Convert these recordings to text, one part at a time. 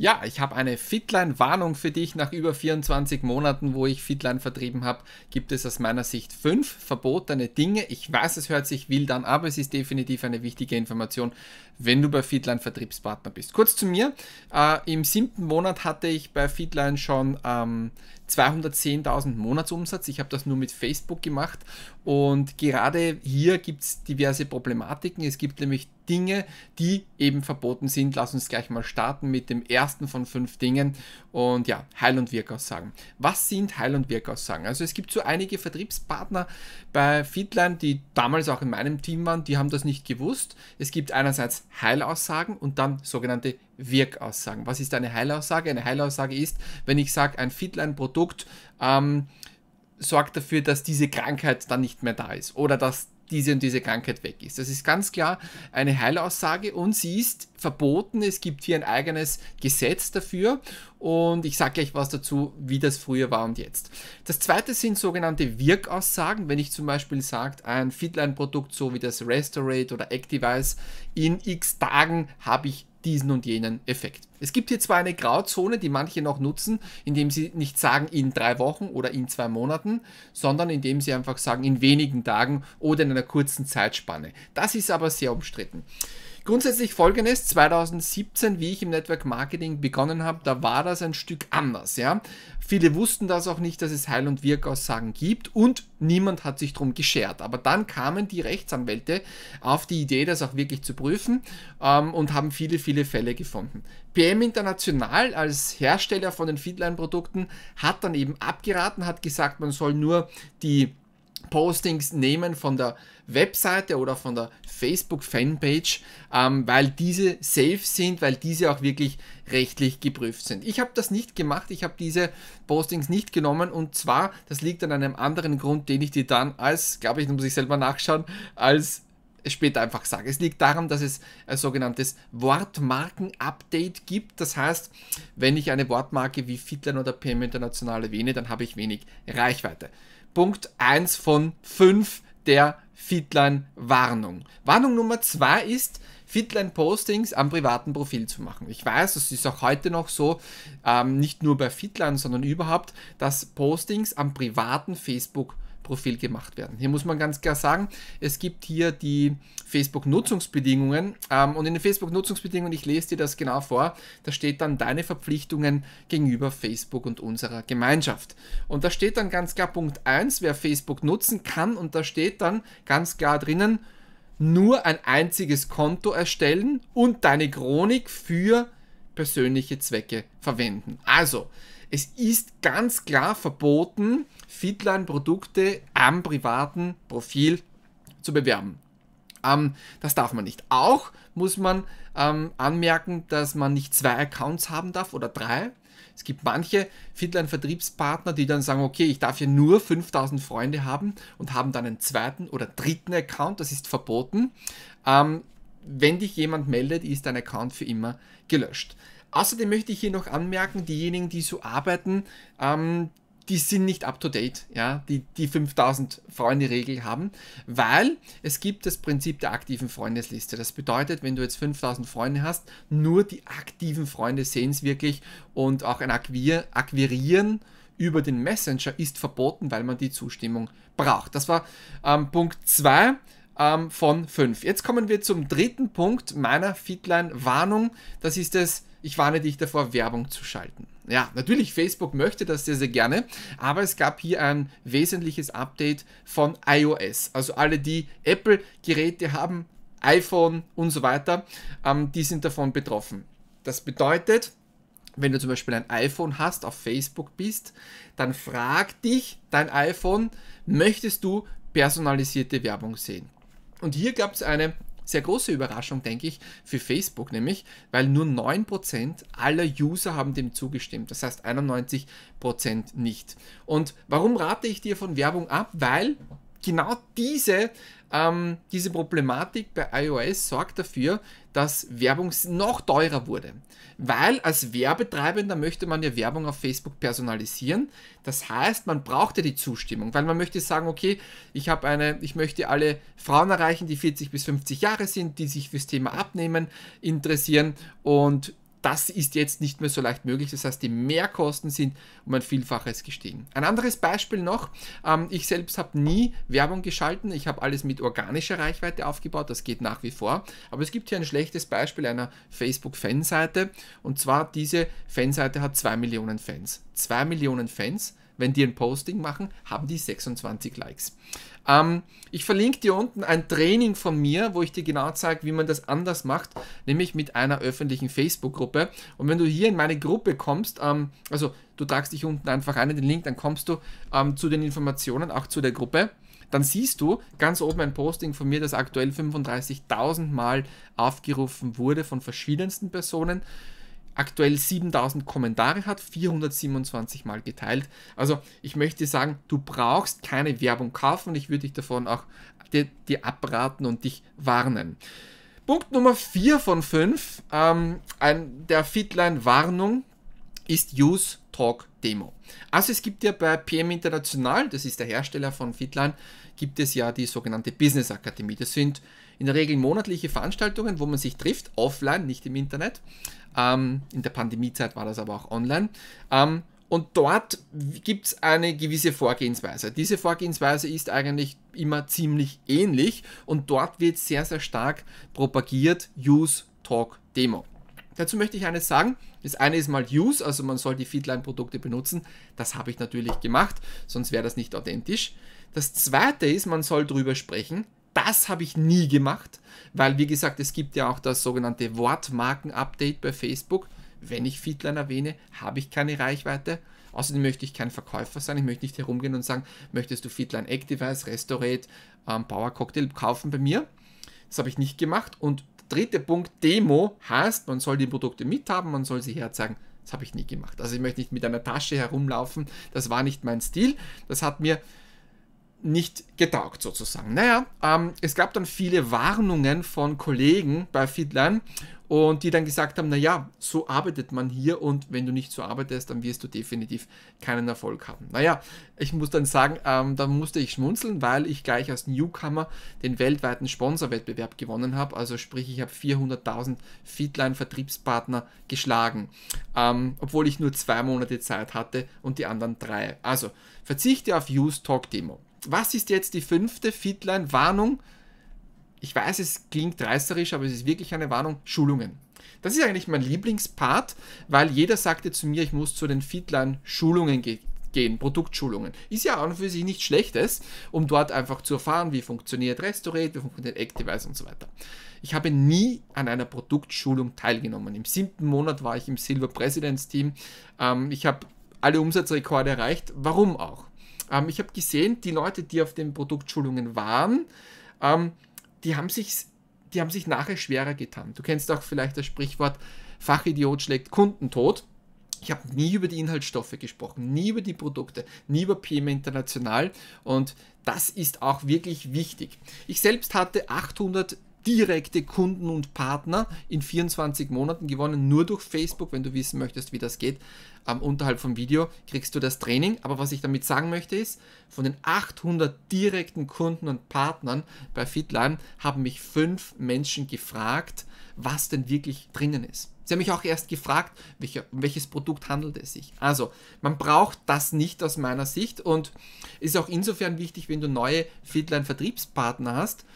Ja, ich habe eine Fitline-Warnung für dich. Nach über 24 Monaten, wo ich Fitline vertrieben habe, gibt es aus meiner Sicht fünf verbotene Dinge. Ich weiß, es hört sich wild an, aber es ist definitiv eine wichtige Information, wenn du bei Fitline Vertriebspartner bist. Kurz zu mir. Äh, Im siebten Monat hatte ich bei Fitline schon ähm, 210.000 Monatsumsatz. Ich habe das nur mit Facebook gemacht. Und gerade hier gibt es diverse Problematiken. Es gibt nämlich Dinge, die eben verboten sind. Lass uns gleich mal starten mit dem ersten von fünf Dingen und ja, Heil- und Wirkaussagen. Was sind Heil- und Wirkaussagen? Also es gibt so einige Vertriebspartner bei Feedline, die damals auch in meinem Team waren, die haben das nicht gewusst. Es gibt einerseits Heilaussagen und dann sogenannte Wirkaussagen. Was ist eine Heilaussage? Eine Heilaussage ist, wenn ich sage, ein Feedline-Produkt ähm, sorgt dafür, dass diese Krankheit dann nicht mehr da ist oder dass diese und diese Krankheit weg ist. Das ist ganz klar eine Heilaussage und sie ist verboten. Es gibt hier ein eigenes Gesetz dafür und ich sage gleich was dazu, wie das früher war und jetzt. Das zweite sind sogenannte Wirkaussagen. Wenn ich zum Beispiel sage, ein Fitline-Produkt so wie das Restorate oder Activize in x Tagen habe ich diesen und jenen Effekt. Es gibt hier zwar eine Grauzone, die manche noch nutzen, indem sie nicht sagen in drei Wochen oder in zwei Monaten, sondern indem sie einfach sagen in wenigen Tagen oder in einer kurzen Zeitspanne. Das ist aber sehr umstritten. Grundsätzlich folgendes, 2017, wie ich im Network Marketing begonnen habe, da war das ein Stück anders, ja. Viele wussten das auch nicht, dass es Heil- und Wirkaussagen gibt und niemand hat sich darum geschert. Aber dann kamen die Rechtsanwälte auf die Idee, das auch wirklich zu prüfen ähm, und haben viele, viele Fälle gefunden. PM International als Hersteller von den Feedline-Produkten hat dann eben abgeraten, hat gesagt, man soll nur die Postings nehmen von der Webseite oder von der Facebook-Fanpage, ähm, weil diese safe sind, weil diese auch wirklich rechtlich geprüft sind. Ich habe das nicht gemacht, ich habe diese Postings nicht genommen und zwar, das liegt an einem anderen Grund, den ich dir dann als, glaube ich, muss ich selber nachschauen, als später einfach sage. Es liegt daran, dass es ein sogenanntes Wortmarken-Update gibt. Das heißt, wenn ich eine Wortmarke wie Fitler oder PM International erwähne, dann habe ich wenig Reichweite. Punkt 1 von 5 der Feedline-Warnung. Warnung Nummer 2 ist, Feedline-Postings am privaten Profil zu machen. Ich weiß, das ist auch heute noch so, ähm, nicht nur bei Feedline, sondern überhaupt, dass Postings am privaten Facebook-Profil Profil gemacht werden. Hier muss man ganz klar sagen, es gibt hier die Facebook-Nutzungsbedingungen ähm, und in den Facebook-Nutzungsbedingungen, ich lese dir das genau vor, da steht dann deine Verpflichtungen gegenüber Facebook und unserer Gemeinschaft. Und da steht dann ganz klar Punkt 1, wer Facebook nutzen kann und da steht dann ganz klar drinnen, nur ein einziges Konto erstellen und deine Chronik für Facebook persönliche Zwecke verwenden. Also, es ist ganz klar verboten, Fitline-Produkte am privaten Profil zu bewerben. Ähm, das darf man nicht. Auch muss man ähm, anmerken, dass man nicht zwei Accounts haben darf oder drei. Es gibt manche Fitline-Vertriebspartner, die dann sagen, okay, ich darf hier nur 5000 Freunde haben und haben dann einen zweiten oder dritten Account. Das ist verboten. Ähm, wenn dich jemand meldet, ist dein Account für immer gelöscht. Außerdem möchte ich hier noch anmerken, diejenigen, die so arbeiten, ähm, die sind nicht up to date, ja, die die 5000 Freunde Regel haben, weil es gibt das Prinzip der aktiven Freundesliste. Das bedeutet, wenn du jetzt 5000 Freunde hast, nur die aktiven Freunde sehen es wirklich und auch ein Akquir Akquirieren über den Messenger ist verboten, weil man die Zustimmung braucht. Das war ähm, Punkt 2 ähm, von 5. Jetzt kommen wir zum dritten Punkt meiner Feedline-Warnung. Das ist es, ich warne dich davor, Werbung zu schalten. Ja, natürlich, Facebook möchte das sehr, sehr gerne, aber es gab hier ein wesentliches Update von iOS. Also alle, die Apple-Geräte haben, iPhone und so weiter, ähm, die sind davon betroffen. Das bedeutet, wenn du zum Beispiel ein iPhone hast, auf Facebook bist, dann frag dich dein iPhone, möchtest du personalisierte Werbung sehen? Und hier gab es eine sehr große Überraschung, denke ich, für Facebook nämlich, weil nur 9% aller User haben dem zugestimmt. Das heißt 91% nicht. Und warum rate ich dir von Werbung ab? Weil genau diese ähm, diese Problematik bei iOS sorgt dafür, dass Werbung noch teurer wurde. Weil als Werbetreibender möchte man ja Werbung auf Facebook personalisieren. Das heißt, man braucht ja die Zustimmung, weil man möchte sagen, okay, ich habe eine, ich möchte alle Frauen erreichen, die 40 bis 50 Jahre sind, die sich fürs Thema Abnehmen interessieren und das ist jetzt nicht mehr so leicht möglich. Das heißt, die Mehrkosten sind um ein Vielfaches gestiegen. Ein anderes Beispiel noch. Ähm, ich selbst habe nie Werbung geschalten. Ich habe alles mit organischer Reichweite aufgebaut. Das geht nach wie vor. Aber es gibt hier ein schlechtes Beispiel einer Facebook-Fanseite. Und zwar diese Fanseite hat 2 Millionen Fans. 2 Millionen Fans wenn die ein Posting machen, haben die 26 Likes. Ähm, ich verlinke dir unten ein Training von mir, wo ich dir genau zeige, wie man das anders macht, nämlich mit einer öffentlichen Facebook-Gruppe. Und wenn du hier in meine Gruppe kommst, ähm, also du tragst dich unten einfach ein in den Link, dann kommst du ähm, zu den Informationen, auch zu der Gruppe dann siehst du ganz oben ein Posting von mir, das aktuell 35.000 Mal aufgerufen wurde von verschiedensten Personen aktuell 7000 Kommentare hat, 427 Mal geteilt. Also ich möchte sagen, du brauchst keine Werbung kaufen ich würde dich davon auch dir abraten und dich warnen. Punkt Nummer 4 von 5, ähm, ein, der Fitline Warnung ist Use Talk Demo. Also es gibt ja bei PM International, das ist der Hersteller von Fitline, gibt es ja die sogenannte Business Akademie. Das sind in der Regel monatliche Veranstaltungen, wo man sich trifft, offline, nicht im Internet. Ähm, in der Pandemiezeit war das aber auch online. Ähm, und dort gibt es eine gewisse Vorgehensweise. Diese Vorgehensweise ist eigentlich immer ziemlich ähnlich und dort wird sehr, sehr stark propagiert Use, Talk, Demo. Dazu möchte ich eines sagen. Das eine ist mal Use, also man soll die Feedline-Produkte benutzen. Das habe ich natürlich gemacht, sonst wäre das nicht authentisch. Das zweite ist, man soll drüber sprechen. Das habe ich nie gemacht, weil wie gesagt, es gibt ja auch das sogenannte Wortmarken-Update bei Facebook. Wenn ich Feedline erwähne, habe ich keine Reichweite. Außerdem möchte ich kein Verkäufer sein. Ich möchte nicht herumgehen und sagen, möchtest du Feedline Activize, Restaurate, ähm, Power Cocktail kaufen bei mir? Das habe ich nicht gemacht. Und dritter Punkt, Demo heißt, man soll die Produkte mithaben, man soll sie herzeigen. Das habe ich nie gemacht. Also ich möchte nicht mit einer Tasche herumlaufen. Das war nicht mein Stil. Das hat mir nicht getaugt sozusagen. Naja, ähm, es gab dann viele Warnungen von Kollegen bei Feedline und die dann gesagt haben, naja, so arbeitet man hier und wenn du nicht so arbeitest, dann wirst du definitiv keinen Erfolg haben. Naja, ich muss dann sagen, ähm, da musste ich schmunzeln, weil ich gleich als Newcomer den weltweiten Sponsorwettbewerb gewonnen habe. Also sprich, ich habe 400.000 Feedline-Vertriebspartner geschlagen, ähm, obwohl ich nur zwei Monate Zeit hatte und die anderen drei. Also verzichte auf Use Talk Demo was ist jetzt die fünfte Feedline? Warnung. Ich weiß, es klingt reißerisch, aber es ist wirklich eine Warnung. Schulungen. Das ist eigentlich mein Lieblingspart, weil jeder sagte zu mir, ich muss zu den Feedline Schulungen gehen gehen, Produktschulungen. Ist ja an und für sich nichts Schlechtes, um dort einfach zu erfahren, wie funktioniert Restorate, wie funktioniert Activize und so weiter. Ich habe nie an einer Produktschulung teilgenommen. Im siebten Monat war ich im Silver Presidents Team. Ähm, ich habe alle Umsatzrekorde erreicht. Warum auch? Ähm, ich habe gesehen, die Leute, die auf den Produktschulungen waren, ähm, die, haben sich, die haben sich nachher schwerer getan. Du kennst auch vielleicht das Sprichwort, Fachidiot schlägt Kunden tot. Ich habe nie über die Inhaltsstoffe gesprochen, nie über die Produkte, nie über PM International und das ist auch wirklich wichtig. Ich selbst hatte 800 direkte Kunden und Partner in 24 Monaten gewonnen, nur durch Facebook. Wenn du wissen möchtest, wie das geht, ähm, unterhalb vom Video kriegst du das Training. Aber was ich damit sagen möchte ist, von den 800 direkten Kunden und Partnern bei FitLime haben mich fünf Menschen gefragt, was denn wirklich drinnen ist. Sie haben mich auch erst gefragt, welche, um welches Produkt handelt es sich. Also, man braucht das nicht aus meiner Sicht und ist auch insofern wichtig, wenn du neue Fitline-Vertriebspartner hast,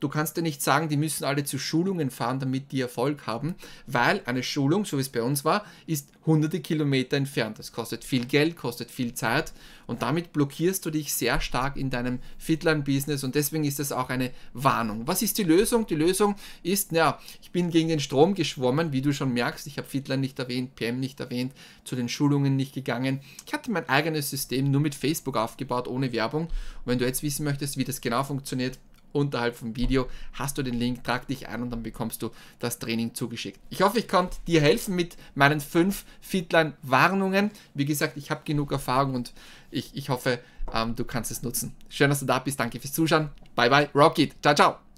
Du kannst dir nicht sagen, die müssen alle zu Schulungen fahren, damit die Erfolg haben, weil eine Schulung, so wie es bei uns war, ist hunderte Kilometer entfernt. Das kostet viel Geld, kostet viel Zeit und damit blockierst du dich sehr stark in deinem Fitline-Business und deswegen ist das auch eine Warnung. Was ist die Lösung? Die Lösung ist, ja, ich bin gegen den Strom geschwommen, wie du schon merkst. Ich habe Fitline nicht erwähnt, PM nicht erwähnt, zu den Schulungen nicht gegangen. Ich hatte mein eigenes System nur mit Facebook aufgebaut, ohne Werbung. Und wenn du jetzt wissen möchtest, wie das genau funktioniert, unterhalb vom Video hast du den Link, trag dich ein und dann bekommst du das Training zugeschickt. Ich hoffe, ich konnte dir helfen mit meinen fünf Fitline-Warnungen. Wie gesagt, ich habe genug Erfahrung und ich, ich hoffe, ähm, du kannst es nutzen. Schön, dass du da bist. Danke fürs Zuschauen. Bye bye. Rocket. Ciao, ciao.